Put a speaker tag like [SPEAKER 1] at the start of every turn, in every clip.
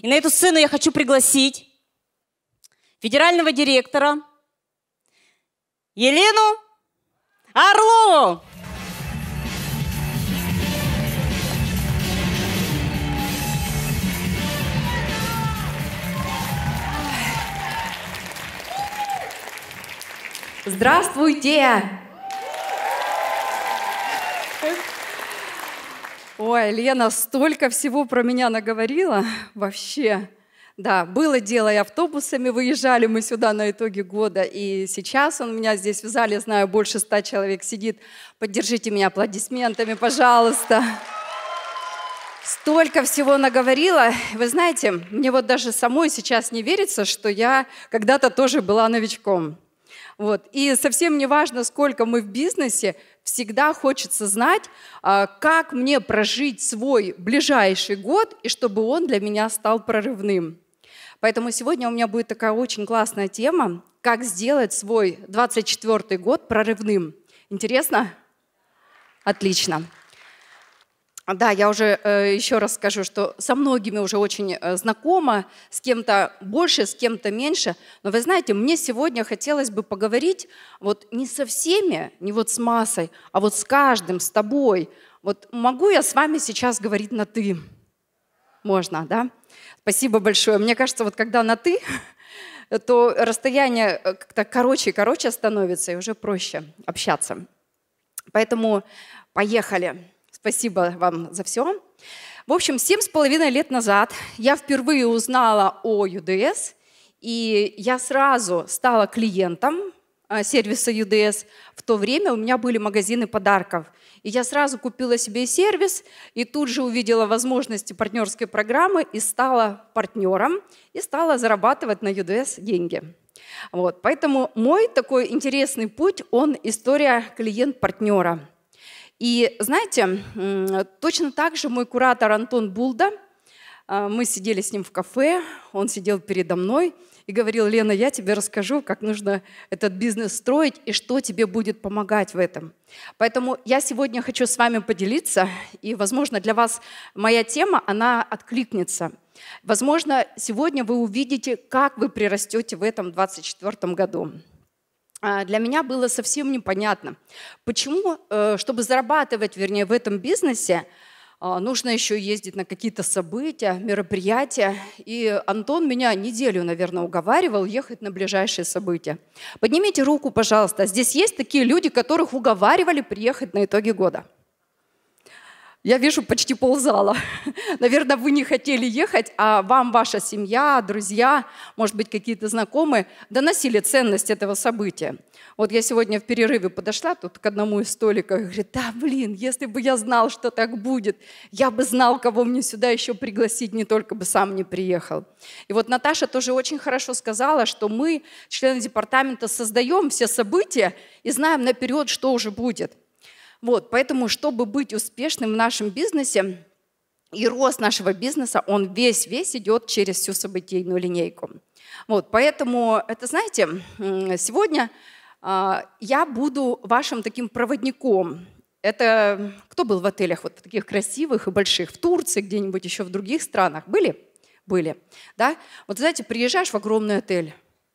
[SPEAKER 1] И на эту сцену я хочу пригласить федерального директора Елену Орлову. Здравствуйте! Ой, Лена столько всего про меня наговорила. Вообще. Да, было дело и автобусами выезжали мы сюда на итоге года, и сейчас он у меня здесь в зале, знаю, больше ста человек сидит. Поддержите меня аплодисментами, пожалуйста. Столько всего наговорила. Вы знаете, мне вот даже самой сейчас не верится, что я когда-то тоже была новичком. Вот. И совсем не важно, сколько мы в бизнесе, всегда хочется знать, а, как мне прожить свой ближайший год, и чтобы он для меня стал прорывным. Поэтому сегодня у меня будет такая очень классная тема, как сделать свой 24 год прорывным. Интересно? Отлично. А, да, я уже э, еще раз скажу, что со многими уже очень э, знакома, с кем-то больше, с кем-то меньше. Но вы знаете, мне сегодня хотелось бы поговорить вот не со всеми, не вот с массой, а вот с каждым, с тобой. Вот могу я с вами сейчас говорить на «ты»? Можно, да? Спасибо большое. Мне кажется, вот когда на «ты», то расстояние э, как-то короче и короче становится, и уже проще общаться. Поэтому поехали. Поехали. Спасибо вам за все. В общем, семь с половиной лет назад я впервые узнала о UDS, и я сразу стала клиентом а, сервиса UDS. В то время у меня были магазины подарков. И я сразу купила себе сервис, и тут же увидела возможности партнерской программы, и стала партнером, и стала зарабатывать на UDS деньги. Вот, поэтому мой такой интересный путь, он история клиент-партнера. И знаете, точно так же мой куратор Антон Булда, э, мы сидели с ним в кафе, он сидел передо мной и говорил, Лена, я тебе расскажу, как нужно этот бизнес строить и что тебе будет помогать в этом. Поэтому я сегодня хочу с вами поделиться, и, возможно, для вас моя тема, она откликнется. Возможно, сегодня вы увидите, как вы прирастете в этом 2024 году. А, для меня было совсем непонятно, почему, э, чтобы зарабатывать, вернее, в этом бизнесе, а, нужно еще ездить на какие-то события, мероприятия. И Антон меня неделю, наверное, уговаривал ехать на ближайшие события. Поднимите руку, пожалуйста. Здесь есть такие люди, которых уговаривали приехать на итоги года – я вижу почти ползала. Наверное, вы не хотели ехать, а вам ваша семья, друзья, может быть, какие-то знакомые доносили ценность этого события. Вот я сегодня в перерыве подошла тут к одному из столиков и говорит, да, блин, если бы я знал, что так будет, я бы знал, кого мне сюда еще пригласить, не только бы сам не приехал. И вот Наташа тоже очень хорошо сказала, что мы, члены департамента, создаем все события и знаем наперед, что уже будет. Вот, поэтому, чтобы быть успешным в нашем бизнесе, и рост нашего бизнеса, он весь-весь идет через всю событийную линейку. Вот, поэтому, это знаете, сегодня а, я буду вашим таким проводником. Это кто был в отелях вот таких красивых и больших? В Турции где-нибудь, еще в других странах? Были? Были. Да? Вот знаете, приезжаешь в огромный отель,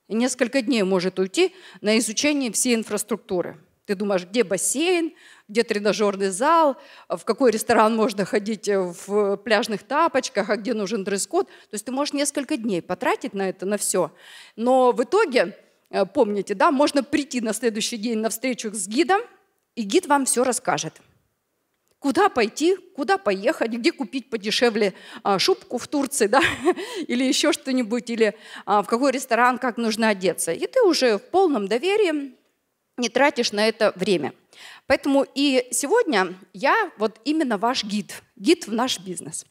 [SPEAKER 1] и несколько дней может уйти на изучение всей инфраструктуры – ты думаешь, где бассейн, где тренажерный зал, в какой ресторан можно ходить э, в пляжных тапочках, а где нужен дресс-код. То есть ты можешь несколько дней потратить на это, на все. Но в итоге, э, помните, да, можно прийти на следующий день на встречу с гидом, и гид вам все расскажет. Куда пойти, куда поехать, где купить подешевле а, шубку в Турции, да, или еще что-нибудь, или а, в какой ресторан, как нужно одеться. И ты уже в полном доверии не тратишь на это время. Поэтому и сегодня я вот именно ваш гид, гид в наш бизнес.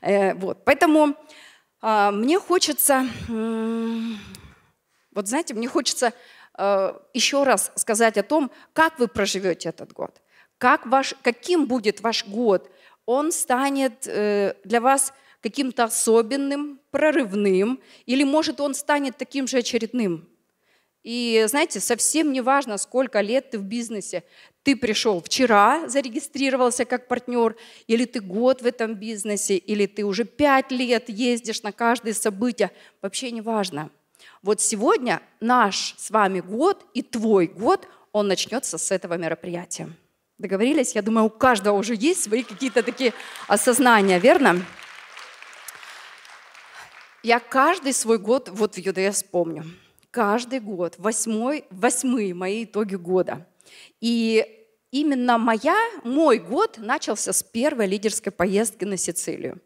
[SPEAKER 1] Э, вот, поэтому а, мне хочется, вот знаете, мне хочется э, еще раз сказать о том, как вы проживете этот год, как ваш, каким будет ваш год. Он станет э, для вас каким-то особенным, прорывным, или, может, он станет таким же очередным, и, знаете, совсем не важно, сколько лет ты в бизнесе. Ты пришел вчера, зарегистрировался как партнер, или ты год в этом бизнесе, или ты уже пять лет ездишь на каждое событие. Вообще не важно. Вот сегодня наш с вами год и твой год, он начнется с этого мероприятия. Договорились? Я думаю, у каждого уже есть свои какие-то такие осознания, верно? Я каждый свой год вот в ЮДС помню каждый год, восьмой, восьмые мои итоги года. И именно моя, мой год начался с первой лидерской поездки на Сицилию.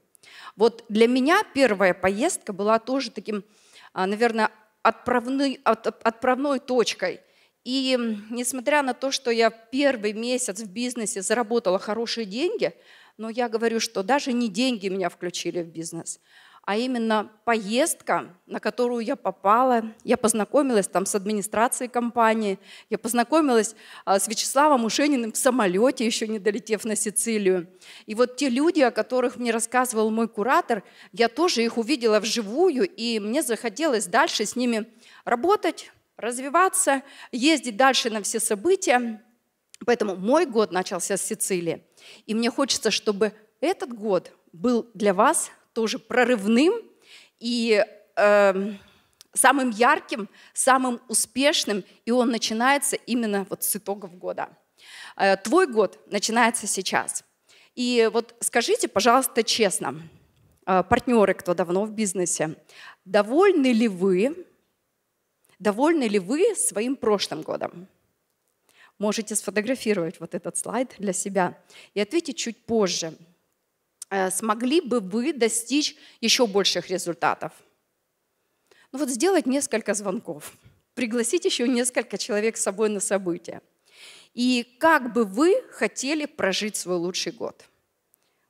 [SPEAKER 1] Вот для меня первая поездка была тоже таким, а, наверное, отправной, от, отправной точкой. И несмотря на то, что я первый месяц в бизнесе заработала хорошие деньги, но я говорю, что даже не деньги меня включили в бизнес – а именно поездка, на которую я попала. Я познакомилась там с администрацией компании, я познакомилась а, с Вячеславом Ушениным в самолете, еще не долетев на Сицилию. И вот те люди, о которых мне рассказывал мой куратор, я тоже их увидела вживую, и мне захотелось дальше с ними работать, развиваться, ездить дальше на все события. Поэтому мой год начался с Сицилии. И мне хочется, чтобы этот год был для вас тоже прорывным и э, самым ярким, самым успешным, и он начинается именно вот с итогов года. Э, твой год начинается сейчас. И вот скажите, пожалуйста, честно, э, партнеры, кто давно в бизнесе, довольны ли вы, довольны ли вы своим прошлым годом? Можете сфотографировать вот этот слайд для себя и ответить чуть позже. Э, смогли бы вы достичь еще больших результатов? Ну вот сделать несколько звонков, пригласить еще несколько человек с собой на события. И как бы вы хотели прожить свой лучший год?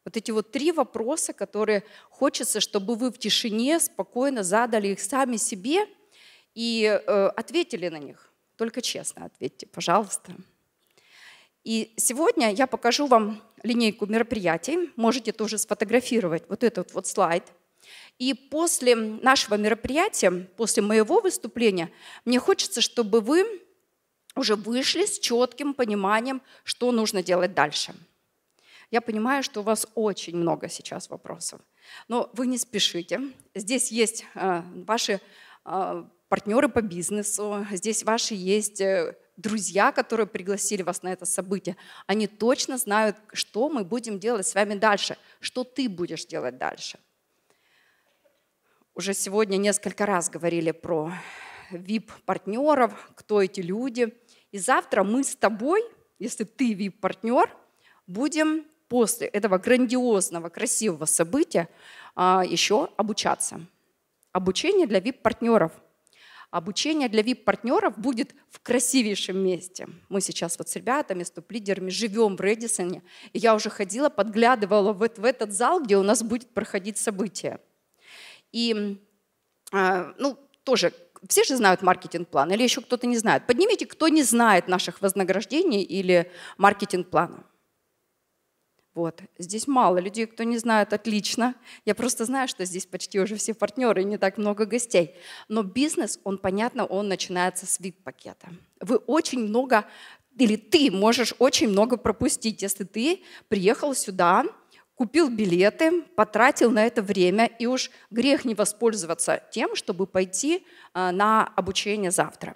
[SPEAKER 1] Вот эти вот три вопроса, которые хочется, чтобы вы в тишине спокойно задали их сами себе и э, ответили на них. Только честно ответьте, пожалуйста. И сегодня я покажу вам линейку мероприятий. Можете тоже сфотографировать вот этот вот слайд. И после нашего мероприятия, после моего выступления, мне хочется, чтобы вы уже вышли с четким пониманием, что нужно делать дальше. Я понимаю, что у вас очень много сейчас вопросов, но вы не спешите. Здесь есть э, ваши э, партнеры по бизнесу, здесь ваши есть э, друзья, которые пригласили вас на это событие, они точно знают, что мы будем делать с вами дальше, что ты будешь делать дальше. Уже сегодня несколько раз говорили про VIP-партнеров, кто эти люди. И завтра мы с тобой, если ты VIP-партнер, будем после этого грандиозного, красивого события а, еще обучаться. Обучение для VIP-партнеров – обучение для VIP-партнеров будет в красивейшем месте. Мы сейчас вот с ребятами, с топ-лидерами живем в Редисоне. И я уже ходила, подглядывала в, в этот зал, где у нас будет проходить событие. И, а, ну, тоже все же знают маркетинг-план или еще кто-то не знает. Поднимите, кто не знает наших вознаграждений или маркетинг-плана. Вот. Здесь мало людей, кто не знает, отлично. Я просто знаю, что здесь почти уже все партнеры и не так много гостей. Но бизнес, он, понятно, он начинается с VIP-пакета. Вы очень много, или ты можешь очень много пропустить, если ты приехал сюда, купил билеты, потратил на это время, и уж грех не воспользоваться тем, чтобы пойти а, на обучение завтра.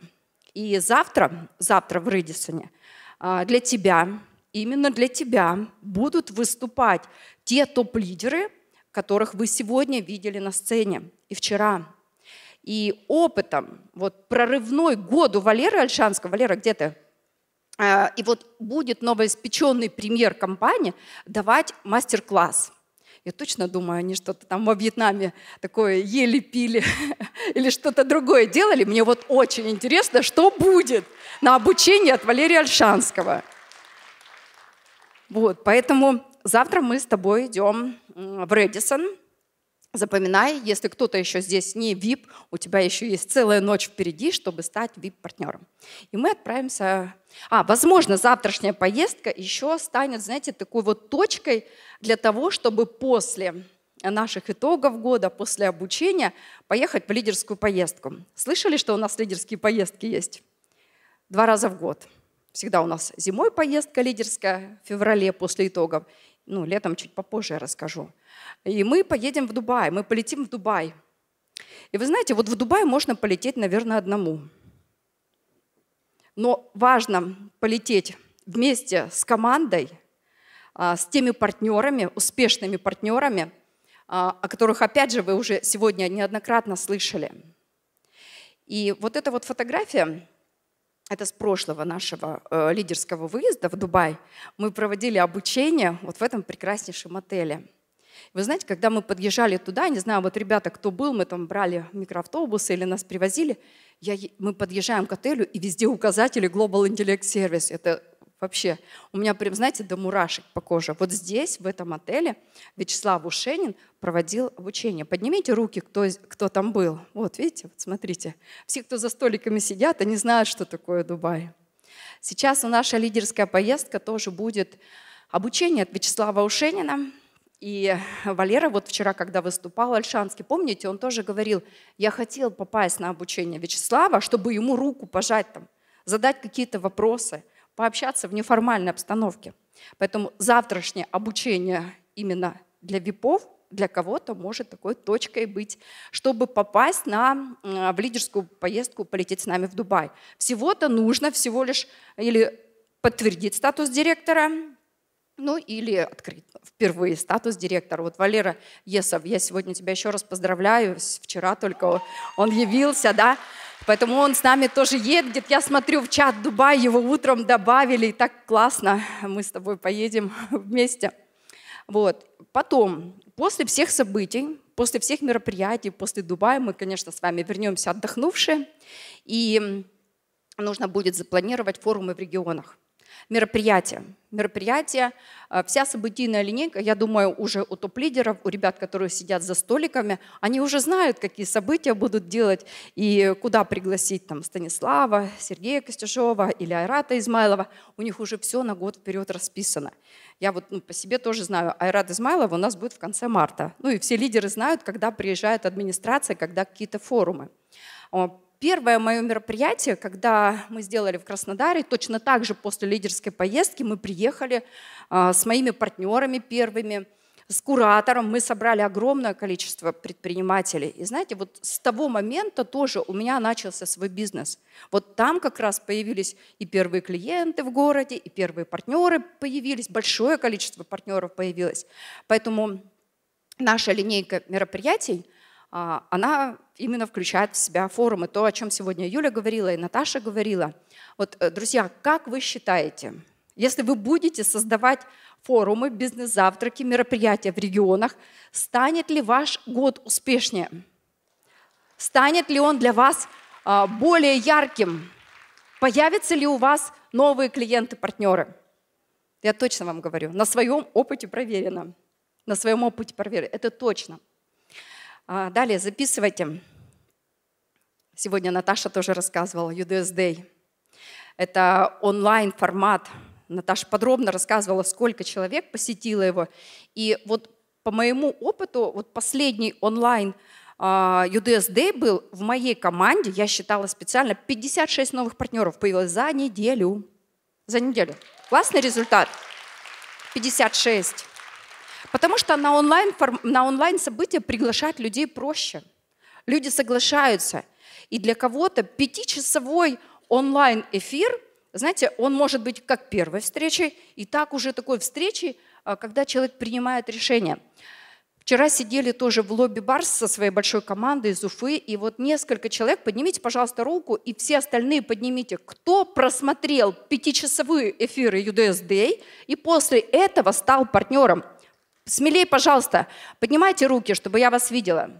[SPEAKER 1] И завтра, завтра в Редисоне а, для тебя, именно для тебя будут выступать те топ-лидеры, которых вы сегодня видели на сцене и вчера. И опытом, вот прорывной году Валеры Альшанского, Валера, где ты? А, и вот будет новоиспеченный премьер компании давать мастер-класс. Я точно думаю, они что-то там во Вьетнаме такое ели, пили или что-то другое делали. Мне вот очень интересно, что будет на обучение от Валерия Альшанского. Вот, поэтому завтра мы с тобой идем в Редисон. Запоминай, если кто-то еще здесь не VIP, у тебя еще есть целая ночь впереди, чтобы стать VIP-партнером. И мы отправимся... А, возможно, завтрашняя поездка еще станет, знаете, такой вот точкой для того, чтобы после наших итогов года, после обучения, поехать в лидерскую поездку. Слышали, что у нас лидерские поездки есть? Два раза в год. Всегда у нас зимой поездка лидерская, в феврале после итогов. Ну, летом чуть попозже я расскажу. И мы поедем в Дубай, мы полетим в Дубай. И вы знаете, вот в Дубай можно полететь, наверное, одному. Но важно полететь вместе с командой, а, с теми партнерами, успешными партнерами, а, о которых, опять же, вы уже сегодня неоднократно слышали. И вот эта вот фотография, это с прошлого нашего э, лидерского выезда в Дубай, мы проводили обучение вот в этом прекраснейшем отеле. Вы знаете, когда мы подъезжали туда, не знаю, вот ребята, кто был, мы там брали микроавтобусы или нас привозили, я, мы подъезжаем к отелю, и везде указатели Global Intellect Service. Это вообще. У меня прям, знаете, до мурашек по коже. Вот здесь, в этом отеле, Вячеслав Ушенин проводил обучение. Поднимите руки, кто, кто там был. Вот, видите, вот смотрите. Все, кто за столиками сидят, они знают, что такое Дубай. Сейчас у наша лидерская поездка тоже будет обучение от Вячеслава Ушенина. И Валера вот вчера, когда выступал Альшанский, помните, он тоже говорил, я хотел попасть на обучение Вячеслава, чтобы ему руку пожать там, задать какие-то вопросы – пообщаться в неформальной обстановке. Поэтому завтрашнее обучение именно для ВИПов для кого-то может такой точкой быть, чтобы попасть на, а, в лидерскую поездку, полететь с нами в Дубай. Всего-то нужно всего лишь или подтвердить статус директора, ну или открыть впервые статус директора. Вот Валера Есов, я сегодня тебя еще раз поздравляю, вчера только он явился, да, Поэтому он с нами тоже едет. Я смотрю в чат Дубай, его утром добавили. И так классно, мы с тобой поедем вместе. Вот. Потом, после всех событий, после всех мероприятий, после Дубая, мы, конечно, с вами вернемся отдохнувшие. И нужно будет запланировать форумы в регионах. Мероприятия. Мероприятия, э, вся событийная линейка, я думаю, уже у топ-лидеров, у ребят, которые сидят за столиками, они уже знают, какие события будут делать и куда пригласить там Станислава, Сергея Костяжова или Айрата Измайлова. У них уже все на год вперед расписано. Я вот ну, по себе тоже знаю, Айрат Измайлов у нас будет в конце марта. Ну и все лидеры знают, когда приезжает администрация, когда какие-то форумы Первое мое мероприятие, когда мы сделали в Краснодаре, точно так же после лидерской поездки мы приехали а, с моими партнерами первыми, с куратором, мы собрали огромное количество предпринимателей. И знаете, вот с того момента тоже у меня начался свой бизнес. Вот там как раз появились и первые клиенты в городе, и первые партнеры появились, большое количество партнеров появилось. Поэтому наша линейка мероприятий – а, она именно включает в себя форумы. То, о чем сегодня Юля говорила и Наташа говорила. Вот, э, друзья, как вы считаете, если вы будете создавать форумы, бизнес-завтраки, мероприятия в регионах, станет ли ваш год успешнее? Станет ли он для вас а, более ярким? Появятся ли у вас новые клиенты, партнеры? Я точно вам говорю, на своем опыте проверено. На своем опыте проверено, это точно. А, далее записывайте. Сегодня Наташа тоже рассказывала, UDS Day. Это онлайн-формат. Наташа подробно рассказывала, сколько человек посетило его. И вот по моему опыту, вот последний онлайн а, UDS Day был в моей команде, я считала специально, 56 новых партнеров появилось за неделю. За неделю. Классный результат. 56. Потому что на онлайн, на онлайн события приглашать людей проще. Люди соглашаются. И для кого-то пятичасовой онлайн-эфир, знаете, он может быть как первой встречей, и так уже такой встречей, а, когда человек принимает решение. Вчера сидели тоже в лобби Барс со своей большой командой из Уфы, и вот несколько человек, поднимите, пожалуйста, руку, и все остальные поднимите, кто просмотрел пятичасовые эфиры UDS Day и после этого стал партнером – Смелее, пожалуйста, поднимайте руки, чтобы я вас видела.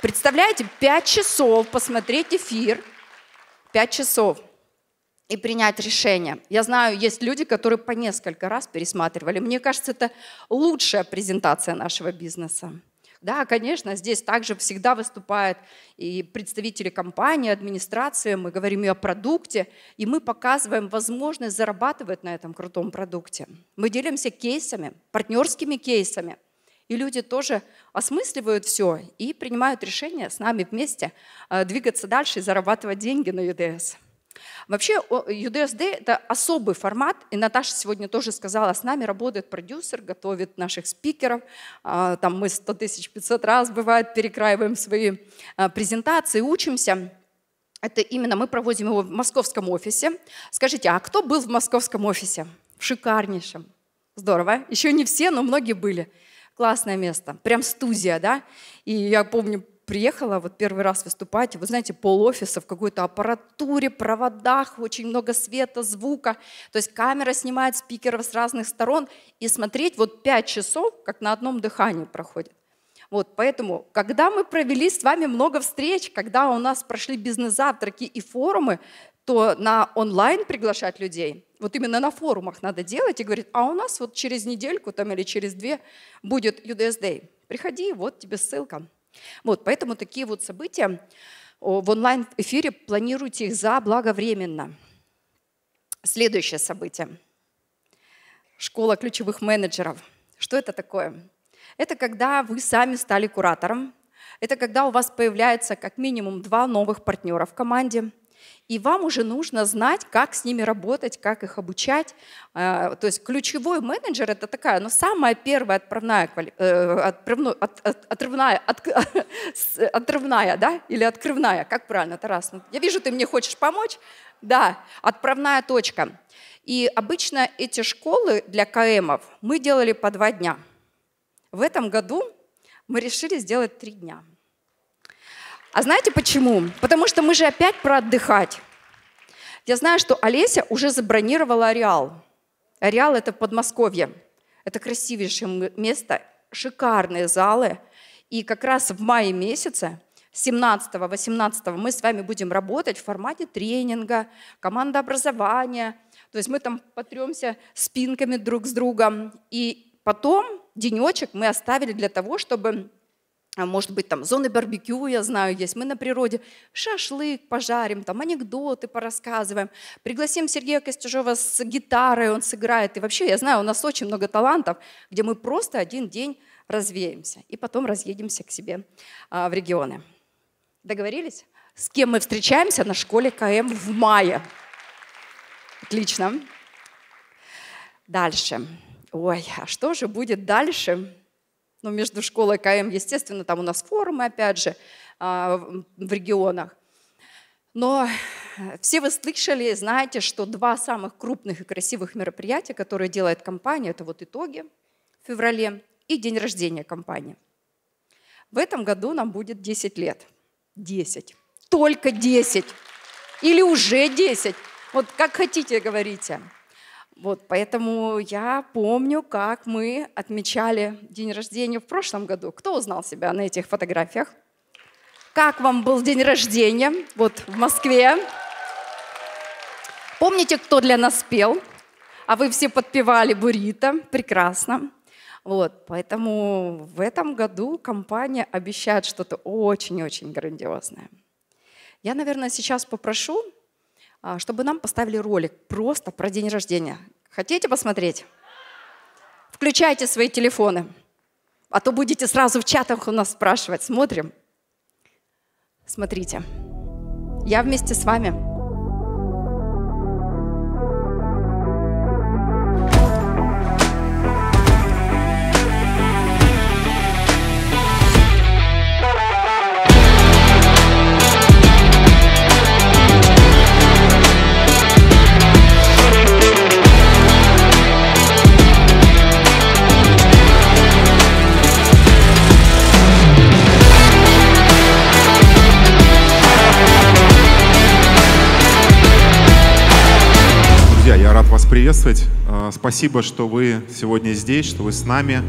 [SPEAKER 1] Представляете, пять часов посмотреть эфир, пять часов и принять решение. Я знаю, есть люди, которые по несколько раз пересматривали. Мне кажется, это лучшая презентация нашего бизнеса. Да, конечно, здесь также всегда выступают и представители компании, администрации, мы говорим и о продукте, и мы показываем возможность зарабатывать на этом крутом продукте. Мы делимся кейсами, партнерскими кейсами, и люди тоже осмысливают все и принимают решение с нами вместе э, двигаться дальше и зарабатывать деньги на UDS. Вообще UDSD — это особый формат, и Наташа сегодня тоже сказала, с нами работает продюсер, готовит наших спикеров, а, там мы 100 тысяч 500 раз, бывает, перекраиваем свои а, презентации, учимся. Это именно мы проводим его в московском офисе. Скажите, а кто был в московском офисе? В шикарнейшем. Здорово. Еще не все, но многие были. Классное место. Прям студия, да? И я помню, приехала вот первый раз выступать, вы знаете, пол офиса в какой-то аппаратуре, проводах, очень много света, звука. То есть камера снимает спикеров с разных сторон, и смотреть вот пять часов, как на одном дыхании проходит. Вот, поэтому, когда мы провели с вами много встреч, когда у нас прошли бизнес-завтраки и форумы, то на онлайн приглашать людей, вот именно на форумах надо делать и говорить, а у нас вот через недельку там или через две будет UDS Day. Приходи, вот тебе ссылка. Вот, поэтому такие вот события в онлайн-эфире планируйте их заблаговременно. Следующее событие. Школа ключевых менеджеров. Что это такое? Это когда вы сами стали куратором. Это когда у вас появляется как минимум два новых партнера в команде – и вам уже нужно знать, как с ними работать, как их обучать. А, то есть ключевой менеджер – это такая, но ну, самая первая отправная, э, отправной, отрывная, отрывная, да, или открывная, как правильно, Тарас? Ну, я вижу, ты мне хочешь помочь. Да, отправная точка. И обычно эти школы для КМов мы делали по два дня. В этом году мы решили сделать три дня – а знаете почему? Потому что мы же опять про отдыхать. Я знаю, что Олеся уже забронировала Ареал. Ареал – это в Подмосковье. Это красивейшее место, шикарные залы. И как раз в мае месяце 17-18 мы с вами будем работать в формате тренинга, командообразования. То есть мы там потремся спинками друг с другом. И потом денечек мы оставили для того, чтобы а, может быть, там зоны барбекю, я знаю, есть, мы на природе шашлык пожарим, там анекдоты порассказываем, пригласим Сергея Костюжева с гитарой, он сыграет, и вообще, я знаю, у нас очень много талантов, где мы просто один день развеемся, и потом разъедемся к себе а, в регионы. Договорились? С кем мы встречаемся на школе КМ в мае. Отлично. Дальше. Ой, а что же будет дальше? но ну, между школой и КМ, естественно, там у нас форумы, опять же, а, в регионах. Но все вы слышали знаете, что два самых крупных и красивых мероприятия, которые делает компания, это вот итоги в феврале и день рождения компании. В этом году нам будет 10 лет. 10. Только 10. Или уже 10. Вот как хотите, говорите. Вот, поэтому я помню, как мы отмечали день рождения в прошлом году. Кто узнал себя на этих фотографиях? Как вам был день рождения вот в Москве? Помните, кто для нас пел? А вы все подпевали буррито. Прекрасно. Вот, поэтому в этом году компания обещает что-то очень-очень грандиозное. Я, наверное, сейчас попрошу а, чтобы нам поставили ролик просто про день рождения. Хотите посмотреть? Включайте свои телефоны, а то будете сразу в чатах у нас спрашивать. Смотрим. Смотрите. Я вместе с вами вас приветствовать. А, спасибо, что вы сегодня здесь, что вы с нами.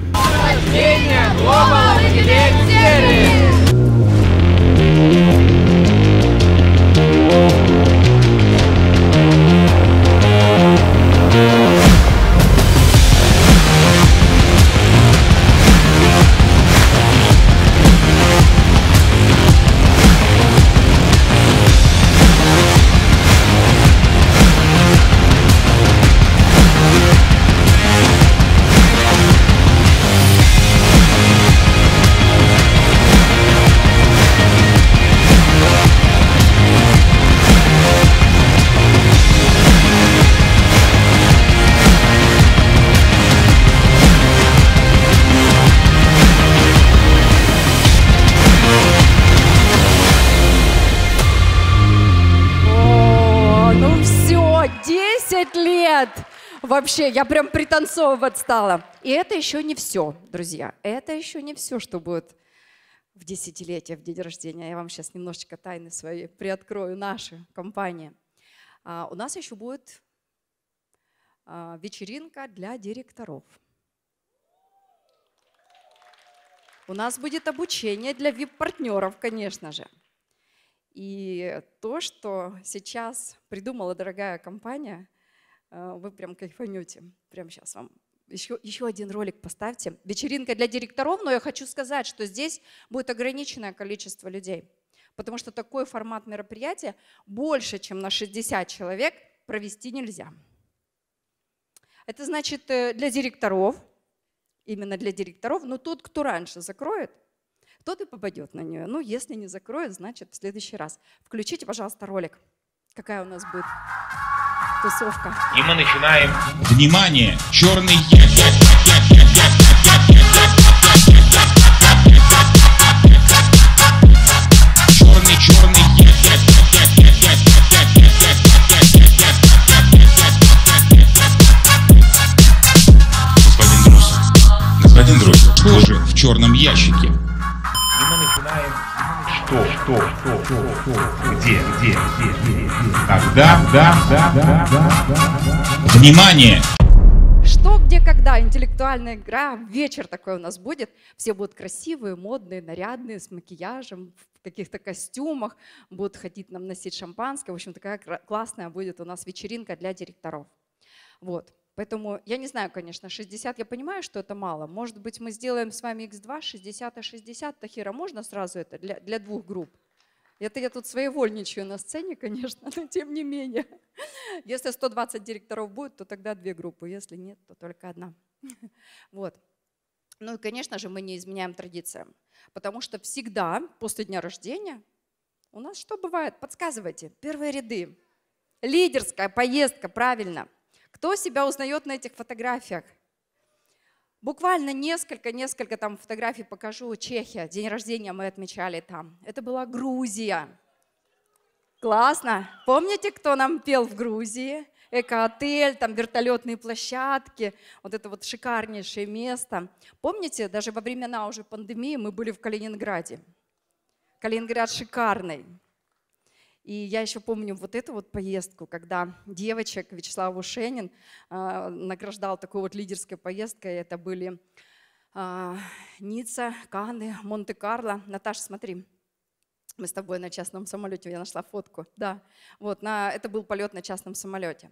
[SPEAKER 1] Thank ребят! Вообще, я прям пританцовывать стала. И это еще не все, друзья. Это еще не все, что будет в десятилетие, в день рождения. Я вам сейчас немножечко тайны свои приоткрою, наши компании. А, у нас еще будет а, вечеринка для директоров. У нас будет обучение для вип-партнеров, конечно же. И то, что сейчас придумала дорогая компания, Э, вы прям кайфанете. прям сейчас вам еще, еще один ролик поставьте. Вечеринка для директоров, но я хочу сказать, что здесь будет ограниченное количество людей, потому что такой формат мероприятия больше, чем на 60 человек провести нельзя. Это значит э, для директоров, именно для директоров, но тот, кто раньше закроет, тот и попадет на нее. Ну, если не закроет, значит в следующий раз. Включите, пожалуйста, ролик, какая у нас будет тусовка. И мы начинаем. Внимание! Черный ящик! Черный, черный Господин Дрозд, господин Дрозд, вы же в черном ящике что, что, что, что, что, где, где, где, где, когда, да, да, да, да, да. Внимание! Что, где, когда, интеллектуальная игра, вечер такой у нас будет. Все будут красивые, модные, нарядные, с макияжем, в каких-то костюмах, будут ходить нам носить шампанское. В общем, такая классная будет у нас вечеринка для директоров. Вот. Поэтому я не знаю, конечно, 60, я понимаю, что это мало. Может быть, мы сделаем с вами x2, 60, а 60. Тахира, можно сразу это для, для двух групп? Это я тут своевольничаю на сцене, конечно, но тем не менее. Если 120 директоров будет, то тогда две группы, если нет, то только одна. Вот. Ну и, конечно же, мы не изменяем традициям, потому что всегда после дня рождения у нас что бывает? Подсказывайте. Первые ряды. Лидерская поездка, правильно. Кто себя узнает на этих фотографиях? Буквально несколько-несколько там фотографий покажу. Чехия, день рождения мы отмечали там. Это была Грузия. Классно. Помните, кто нам пел в Грузии? эко-отель, там вертолетные площадки, вот это вот шикарнейшее место. Помните, даже во времена уже пандемии мы были в Калининграде. Калининград шикарный. И я еще помню вот эту вот поездку, когда девочек Вячеслав Ушенин а, награждал такой вот лидерской поездкой. Это были а, Ницца, Канны, Монте-Карло. Наташа, смотри, мы с тобой на частном самолете, я нашла фотку. Да, вот, на, это был полет на частном самолете.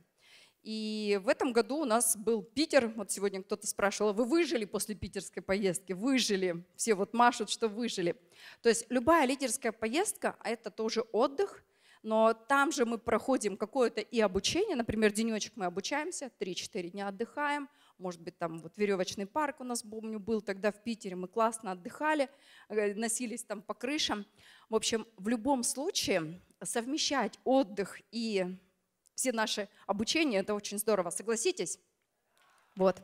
[SPEAKER 1] И в этом году у нас был Питер. Вот сегодня кто-то спрашивал, вы выжили после питерской поездки? Выжили. Все вот машут, что выжили. То есть любая лидерская поездка – это тоже отдых, но там же мы проходим какое-то и обучение, например, денечек мы обучаемся, 3-4 дня отдыхаем, может быть, там вот веревочный парк у нас, помню, был тогда в Питере, мы классно отдыхали, э, носились там по крышам. В общем, в любом случае совмещать отдых и все наши обучения, это очень здорово, согласитесь? Вот.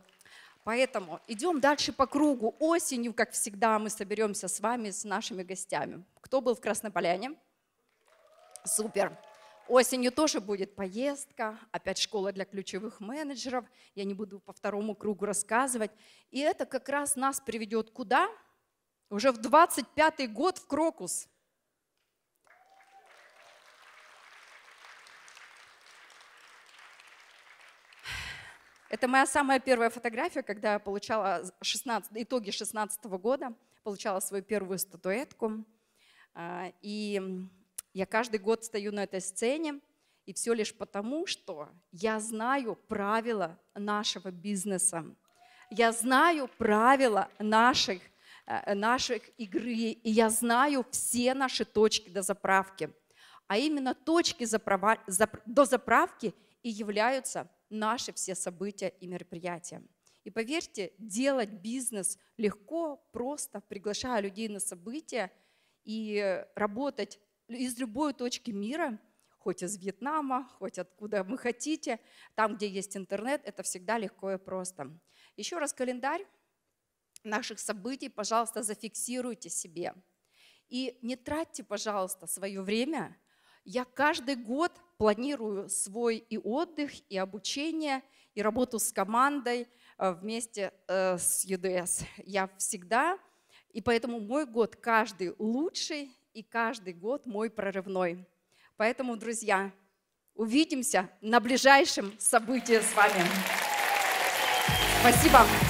[SPEAKER 1] Поэтому идем дальше по кругу. Осенью, как всегда, мы соберемся с вами, с нашими гостями. Кто был в Краснополяне? Супер. Осенью тоже будет поездка, опять школа для ключевых менеджеров. Я не буду по второму кругу рассказывать. И это как раз нас приведет куда? Уже в 25-й год в Крокус. Это моя самая первая фотография, когда я получала 16, итоги 16 года, получала свою первую статуэтку. А, и я каждый год стою на этой сцене, и все лишь потому, что я знаю правила нашего бизнеса. Я знаю правила наших, э, наших игры, и я знаю все наши точки до заправки. А именно точки заправа, зап, до заправки и являются наши все события и мероприятия. И поверьте, делать бизнес легко, просто, приглашая людей на события и работать из любой точки мира, хоть из Вьетнама, хоть откуда вы хотите, там, где есть интернет, это всегда легко и просто. Еще раз календарь наших событий, пожалуйста, зафиксируйте себе. И не тратьте, пожалуйста, свое время. Я каждый год планирую свой и отдых, и обучение, и работу с командой э, вместе э, с ЮДС. Я всегда, и поэтому мой год каждый лучший, и каждый год мой прорывной. Поэтому, друзья, увидимся на ближайшем событии с вами. Спасибо.